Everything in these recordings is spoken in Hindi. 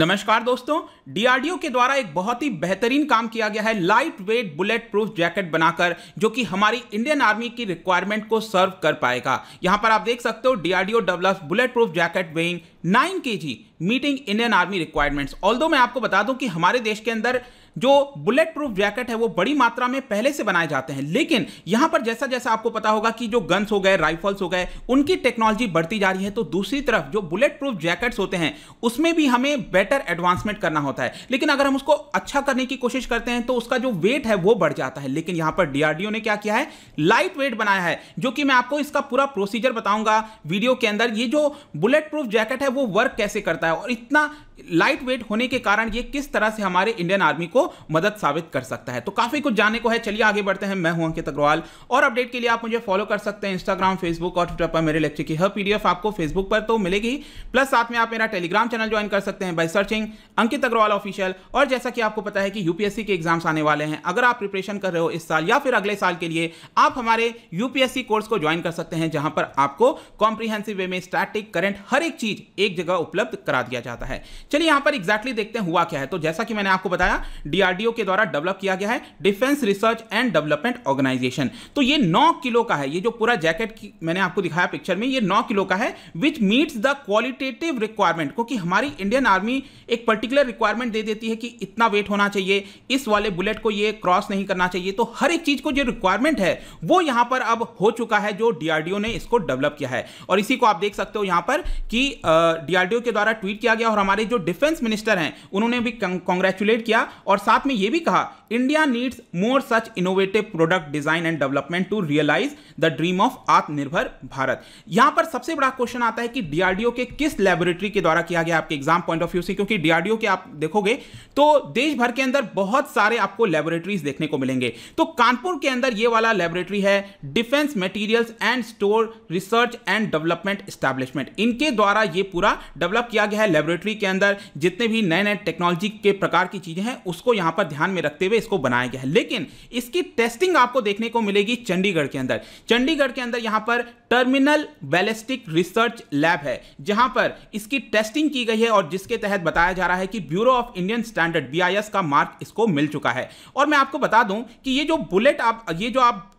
नमस्कार दोस्तों डीआरडीओ के द्वारा एक बहुत ही बेहतरीन काम किया गया है light weight bullet proof jacket बनाकर जो कि हमारी इंडियन आर्मी की रिक्वायरमेंट को सर्व कर पाएगा यहां पर आप देख सकते हो DRDO develop bullet proof jacket weighing 9 KG meeting Indian Army requirements all मैं आपको बता दूं कि हमारे देश के अंदर जो बुलेट प्रूफ जैकेट है वो बड़ी मात्रा में पहले से बनाए जाते हैं लेकिन यहां पर जैसा जैसा आपको पता होगा कि जो गन्स हो गए राइफल्स हो गए उनकी टेक्नोलॉजी बढ़ती जा रही है तो दूसरी तरफ जो बुलेट प्रूफ जैकेट्स होते हैं उसमें भी हमें बेटर एडवांसमेंट करना होता है लेकिन अगर हम उसको अच्छा करने की कोशिश करते हैं तो उसका जो वेट है वो बढ़ जाता है लेकिन यहां पर डीआरडीओ ने क्या किया है लाइट वेट बनाया है जो कि मैं आपको इसका पूरा प्रोसीजर बताऊंगा वीडियो के अंदर ये जो बुलेट प्रूफ जैकेट है वो वर्क कैसे करता है और इतना लाइट वेट होने के कारण ये किस तरह से हमारे इंडियन आर्मी को मदद साबित कर सकता है तो काफी कुछ जानने को है चलिए आगे बढ़ते हैं मैं हूं अंकित अग्रवाल और अपडेट के लिए आप मुझे फॉलो कर सकते हैं इंस्टाग्राम फेसबुक और ट्विटर पर मेरे लेक्चर की हर पीडीएफ आपको फेसबुक पर तो मिलेगी प्लस साथ में आप मेरा टेलीग्राम चैनल ज्वाइन कर सकते हैं by searching Ankit Agrawal official और जैसा कि आपको पता है कि यूपीएससी के एग्जाम्स आने वाले हैं अगर आप प्रिपरेशन कर रहे हो इस साल या फिर अगले साल के लिए आप हमारे यूपीएससी कोर्स को ज्वाइन कर सकते हैं जहां पर आपको कॉम्प्रीहेंसिव वे में स्टैटिक करंट हर एक चीज एक जगह उपलब्ध करा दिया जाता है चलिए यहां पर एग्जैक्टली देखते हैं हुआ क्या है तो जैसा कि मैंने आपको बताया डीआरडीओ के द्वारा डेवलप किया गया है defence research and development organisation तो ये नौ किलो का है ये जो पूरा जैकेट मैंने आपको दिखाया पिक्चर में ये नौ किलो का है which meets the qualitative requirement क्योंकि हमारी इंडियन आर्मी एक पर्टिकुलर रिक्वायरमेंट दे देती है कि इतना वेट होना चाहिए इस वाले बुलेट को ये क्रॉस नहीं करना चाहिए तो हर एक चीज को जो रिक्वायरमेंट है वो यहां पर अब हो चुका है जो डीआरडीओ ने इसको डेवलप किया है और इसी को आप देख सकते हो यहां पर कि डीआरडीओ के द्वारा ट्वीट किया गया और हमारे जो डिफेंस मिनिस्टर हैं उन्होंने भी कॉन्ग्रेचुलेट किया और साथ में ये भी कहा India needs more such innovative product design and development to realise the dream of Aatmanirbhar Bharat यहां पर सबसे बड़ा क्वेश्चन आता है कि डीआरडीओ के किस लेबोरेटरी के द्वारा किया गया आपके एग्जाम पॉइंट ऑफ व्यू से क्योंकि डीआरडीओ के आप देखोगे तो देश भर के अंदर बहुत सारे आपको लेबोरेटरीज देखने को मिलेंगे तो कानपुर के अंदर ये वाला लेबोरेटरी है defence materials and store research and development establishment इनके द्वारा ये पूरा डेवलप किया गया है लेबोरेटरी के अंदर अंदर जितने भी नए नए टेक्नोलॉजी के प्रकार की चीज़ें हैं उसको यहाँ पर ध्यान में रखते हुए इसको बनाया गया है लेकिन इसकी टेस्टिंग आपको देखने को मिलेगी चंडीगढ़ के अंदर चंडीगढ़ के अंदर यहाँ पर टर्मिनल बैलिस्टिक रिसर्च लैब है जहां पर इसकी टेस्टिंग की गई है और जिसके तहत बताया जा रहा है कि bureau of Indian standard B का मार्क इसको मिल चुका है और मैं आपको बता दूं कि ये जो बुलेट आप ये जो आप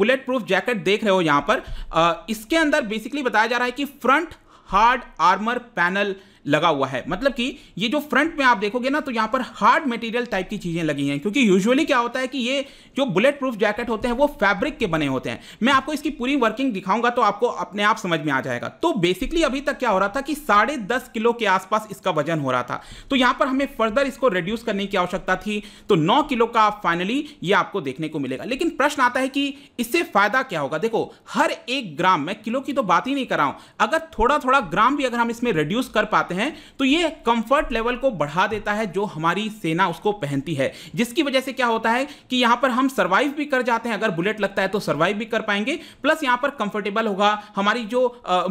बुलेट प्रूफ जैकेट देख रहे हो यहां पर आ, इसके अंदर बेसिकली बताया जा रहा है कि फ्रंट हार्ड आर्मर पैनल लगा हुआ है मतलब कि ये जो फ्रंट में आप देखोगे ना तो यहाँ पर हार्ड मटेरियल टाइप की चीज़ें लगी हैं क्योंकि यूजुअली क्या होता है कि ये जो बुलेट प्रूफ जैकेट होते हैं वो फैब्रिक के बने होते हैं मैं आपको इसकी पूरी वर्किंग दिखाऊंगा तो आपको अपने आप समझ में आ जाएगा तो बेसिकली अभी तक क्या हो रहा था कि साढ़े दस किलो के आसपास इसका वजन हो रहा था तो यहाँ पर हमें फर्दर इसको रिड्यूस करने की आवश्यकता थी तो नौ किलो का फाइनली ये आपको देखने को मिलेगा लेकिन प्रश्न आता है कि इससे फायदा क्या होगा देखो हर एक ग्राम मैं किलो की तो बात ही नहीं कर रहा हूं अगर थोड़ा थोड़ा ग्राम भी अगर हम इसमें रिड्यूस कर पाते आते हैं तो ये कंफर्ट लेवल को बढ़ा देता है जो हमारी सेना उसको पहनती है जिसकी वजह से क्या होता है कि यहां पर हम सर्वाइव भी कर जाते हैं अगर बुलेट लगता है तो सर्वाइव भी कर पाएंगे प्लस यहां पर कंफर्टेबल होगा हमारी जो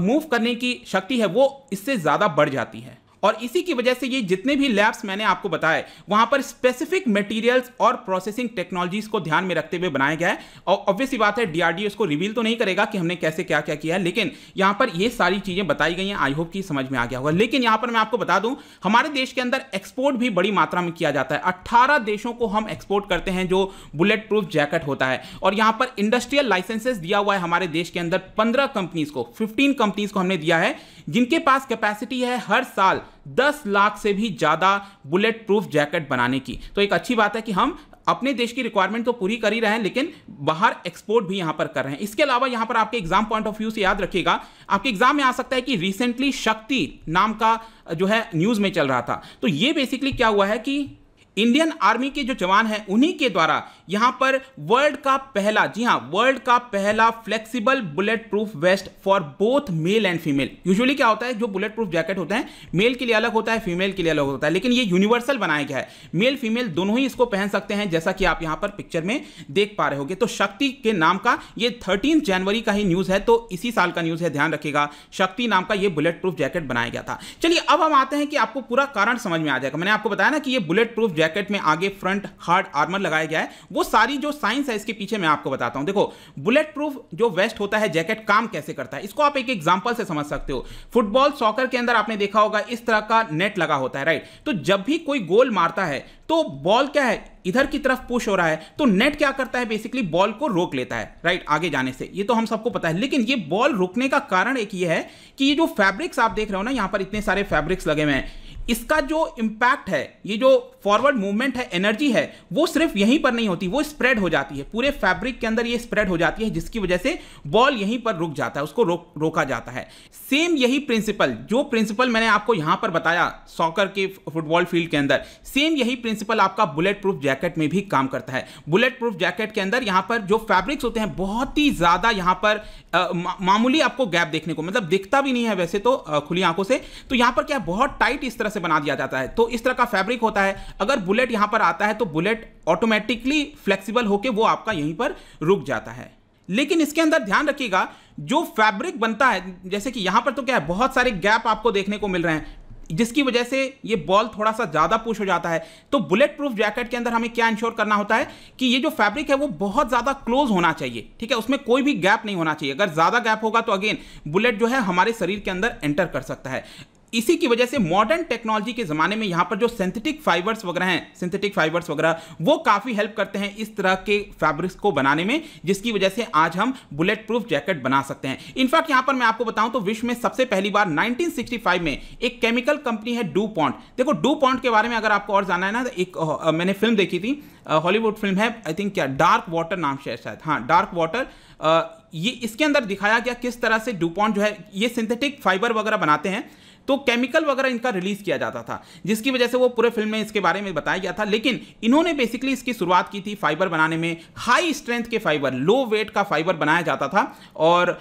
मूव करने की शक्ति है वो इससे ज़्यादा बढ़ जाती है और इसी की वजह से ये जितने भी लैब्स मैंने आपको बताए वहां पर स्पेसिफिक मटेरियल्स और प्रोसेसिंग टेक्नोलॉजीज को ध्यान में रखते हुए बनाया गया है और ऑब्वियसली बात है डीआरडी इसको रिवील तो नहीं करेगा कि हमने कैसे क्या क्या किया है लेकिन यहां पर ये सारी चीजें बताई गई हैं आई होप कि समझ में आ गया होगा लेकिन यहां पर मैं आपको बता दूं हमारे देश के अंदर एक्सपोर्ट भी बड़ी मात्रा में किया जाता है अट्ठारह देशों को हम एक्सपोर्ट करते हैं जो बुलेट प्रूफ जैकेट होता है और यहां पर इंडस्ट्रियल लाइसेंसेस दिया हुआ है हमारे देश के अंदर पंद्रह कंपनीज को फिफ्टीन कंपनीज को हमने दिया है जिनके पास कैपेसिटी है हर साल 10 लाख से भी ज़्यादा बुलेट प्रूफ जैकेट बनाने की तो एक अच्छी बात है कि हम अपने देश की रिक्वायरमेंट तो पूरी कर ही रहे हैं लेकिन बाहर एक्सपोर्ट भी यहां पर कर रहे हैं इसके अलावा यहां पर आपके एग्जाम पॉइंट ऑफ व्यू से याद रखिएगा आपके एग्जाम में आ सकता है कि रिसेंटली शक्ति नाम का जो है न्यूज में चल रहा था तो ये बेसिकली क्या हुआ है कि इंडियन आर्मी के जो जवान हैं उन्हीं के द्वारा यहां पर वर्ल्ड का पहला जी हां वर्ल्ड का पहला flexible bullet proof vest for both male and female usually क्या होता है जो बुलेट प्रूफ जैकेट होते हैं मेल के लिए अलग होता है फीमेल के लिए अलग होता है लेकिन ये यूनिवर्सल बनाया गया है मेल फीमेल दोनों ही इसको पहन सकते हैं जैसा कि आप यहां पर पिक्चर में देख पा रहे होगे तो शक्ति के नाम का ये थर्टीन जनवरी का ही न्यूज है तो इसी साल का न्यूज है ध्यान रखेगा शक्ति नाम का यह बुलेट प्रूफ जैकेट बनाया गया था चलिए अब हम आते हैं कि आपको पूरा कारण समझ में आ जाएगा मैंने आपको बताया ना कि यह बुलेट प्रूफ जैकेट जैकेट में आगे फ्रंट हार्ड आर्मर लगाया गया है वो सारी जो साइंस है इसके पीछे मैं आपको बताता हूं देखो बुलेट प्रूफ जो वेस्ट होता है जैकेट काम कैसे करता है इसको आप एक एग्जाम्पल से समझ सकते हो फुटबॉल सॉकर के अंदर आपने देखा होगा इस तरह का नेट लगा होता है राइट तो जब भी कोई गोल मारता है तो बॉल क्या है इधर की तरफ पुश हो रहा है तो नेट क्या करता है बेसिकली बॉल को रोक लेता है राइट आगे जाने से ये तो हम सबको पता है लेकिन ये बॉल रुकने का कारण एक ये है कि ये जो फैब्रिक्स आप देख रहे हो ना यहां पर इतने सारे फैब्रिक्स लगे हुए हैं इसका जो इम्पैक्ट है ये जो फॉरवर्ड मूवमेंट है एनर्जी है वो सिर्फ यहीं पर नहीं होती वो स्प्रेड हो जाती है पूरे फैब्रिक के अंदर ये स्प्रेड हो जाती है जिसकी वजह से बॉल यहीं पर रुक जाता है उसको रोक रोका जाता है सेम यही प्रिंसिपल जो प्रिंसिपल मैंने आपको यहां पर बताया सॉकर के फुटबॉल फील्ड के अंदर सेम यही प्रिंसिपल आपका बुलेट प्रूफ जैकेट में भी काम करता है बुलेट प्रूफ जैकेट के अंदर यहां पर जो फैब्रिक्स होते हैं बहुत ही ज्यादा यहां पर आ, मा, मामूली आपको गैप देखने को मतलब दिखता भी नहीं है वैसे तो खुली आंखों से तो यहां पर क्या बहुत टाइट इस तरह से से बना दिया जाता है तो इस तरह का फैब्रिक होता है अगर बुलेट यहां पर आता है तो बुलेट ऑटोमेटिकली फ्लेक्सिबल होकर वो आपका यहीं पर रुक जाता है लेकिन इसके अंदर ध्यान रखिएगा जो फैब्रिक बनता है जैसे कि यहां पर तो क्या है बहुत सारे गैप आपको देखने को मिल रहे हैं जिसकी वजह से ये बॉल थोड़ा सा ज़्यादा पुश हो जाता है तो बुलेट प्रूफ जैकेट के अंदर हमें क्या इंश्योर करना होता है कि ये जो फैब्रिक है वो बहुत ज़्यादा क्लोज होना चाहिए ठीक है उसमें कोई भी गैप नहीं होना चाहिए अगर ज़्यादा गैप होगा तो अगेन बुलेट जो है हमारे शरीर के अंदर एंटर कर सकता है इसी की वजह से मॉडर्न टेक्नोलॉजी के ज़माने में यहाँ पर जो सिंथेटिक फाइबर्स वगैरह हैं सिंथेटिक फाइबर्स वगैरह वो काफ़ी हेल्प करते हैं इस तरह के फैब्रिक्स को बनाने में जिसकी वजह से आज हम बुलेट प्रूफ जैकेट बना सकते हैं इनफैक्ट यहां पर मैं आपको बताऊं तो विश्व में सबसे पहली बार 1965 में एक केमिकल कंपनी है डू पॉन्ट देखो डू पॉन्ट के बारे में अगर आपको और जाना है ना तो एक आ, मैंने फिल्म देखी थी हॉलीवुड फिल्म है आई थिंक क्या डार्क वाटर नाम शायद शायद हाँ डार्क वाटर ये इसके अंदर दिखाया गया किस तरह से डूपॉन्ट जो है ये सिंथेटिक फाइबर वगैरह बनाते हैं तो केमिकल वगैरह इनका रिलीज किया जाता था जिसकी वजह से वो पूरे फिल्म में इसके बारे में बताया गया था लेकिन इन्होंने बेसिकली इसकी शुरुआत की थी फाइबर बनाने में हाई स्ट्रेंथ के फाइबर लो वेट का फाइबर बनाया जाता था और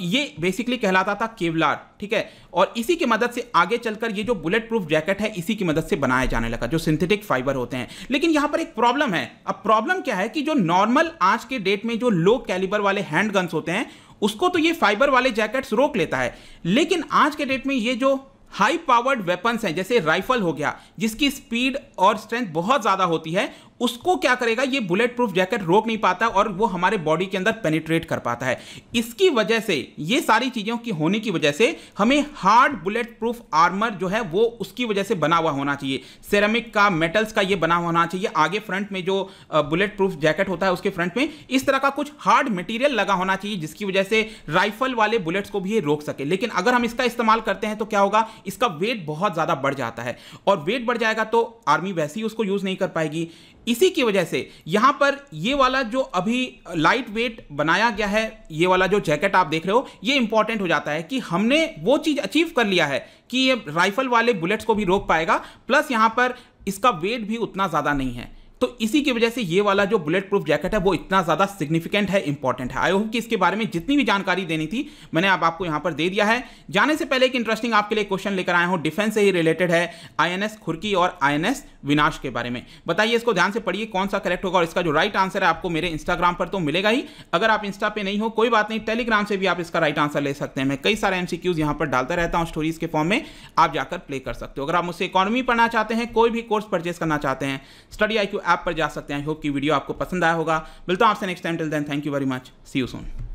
ये बेसिकली कहलाता था केवलार ठीक है और इसी की मदद से आगे चलकर ये जो बुलेट प्रूफ जैकेट है इसी की मदद से बनाया जाने लगा जो सिंथेटिक फाइबर होते हैं लेकिन यहां पर एक प्रॉब्लम है अब प्रॉब्लम क्या है कि जो नॉर्मल आज के डेट में जो लो कैलिबर वाले हैंड गन्स होते हैं उसको तो ये फाइबर वाले जैकेट्स रोक लेता है लेकिन आज के डेट में ये जो हाई पावर्ड वेपन्स हैं जैसे राइफल हो गया जिसकी स्पीड और स्ट्रेंथ बहुत ज़्यादा होती है उसको क्या करेगा ये बुलेट प्रूफ जैकेट रोक नहीं पाता और वो हमारे बॉडी के अंदर पेनिट्रेट कर पाता है इसकी वजह से ये सारी चीज़ों की होने की वजह से हमें हार्ड बुलेट प्रूफ आर्मर जो है वो उसकी वजह से बना हुआ होना चाहिए सेरामिक का मेटल्स का ये बना हुआ होना चाहिए आगे फ्रंट में जो बुलेट प्रूफ जैकेट होता है उसके फ्रंट में इस तरह का कुछ हार्ड मटीरियल लगा होना चाहिए जिसकी वजह से राइफल वाले बुलेट्स को भी ये रोक सके लेकिन अगर हम इसका इस्तेमाल करते हैं तो क्या होगा इसका वेट बहुत ज़्यादा बढ़ जाता है और वेट बढ़ जाएगा तो आर्मी वैसे ही उसको यूज़ नहीं कर पाएगी इसी की वजह से यहां पर ये वाला जो अभी लाइट वेट बनाया गया है ये वाला जो जैकेट आप देख रहे हो ये इंपॉर्टेंट हो जाता है कि हमने वो चीज़ अचीव कर लिया है कि ये राइफल वाले बुलेट्स को भी रोक पाएगा प्लस यहां पर इसका वेट भी उतना ज़्यादा नहीं है तो इसी की वजह से ये वाला जो बुलेट प्रूफ जैकेट है वो इतना ज़्यादा सिग्निफिकेंट है इंपॉर्टेंट है आई होप कि इसके बारे में जितनी भी जानकारी देनी थी मैंने अब आप आपको यहाँ पर दे दिया है जाने से पहले एक इंटरेस्टिंग आपके लिए क्वेश्चन लेकर आया हूँ डिफेंस से ही रिलेटेड है आईएनएस खुरकी और आईएनएस विनाश के बारे में बताइए इसको ध्यान से पढ़िए कौन सा करेक्ट होगा और इसका जो राइट आंसर है आपको मेरे इंस्टाग्राम पर तो मिलेगा ही अगर आप इंस्टा पे नहीं हो कोई बात नहीं टेलीग्राम से भी आप इसका राइट आंसर ले सकते हैं मैं कई सारे एमसीक्यूज यहां पर डालता रहता हूँ स्टोरीज के फॉर्म में आप जाकर प्ले कर सकते हो अगर आप मुझसे इकोनॉमी पढ़ना चाहते हैं कोई भी कोर्स परचेस करना चाहते हैं स्टडी आई ऐप पर जा सकते हैं आई होप कि वीडियो आपको पसंद आया होगा मिलता हूँ आपसे next time till then thank you very much see you Son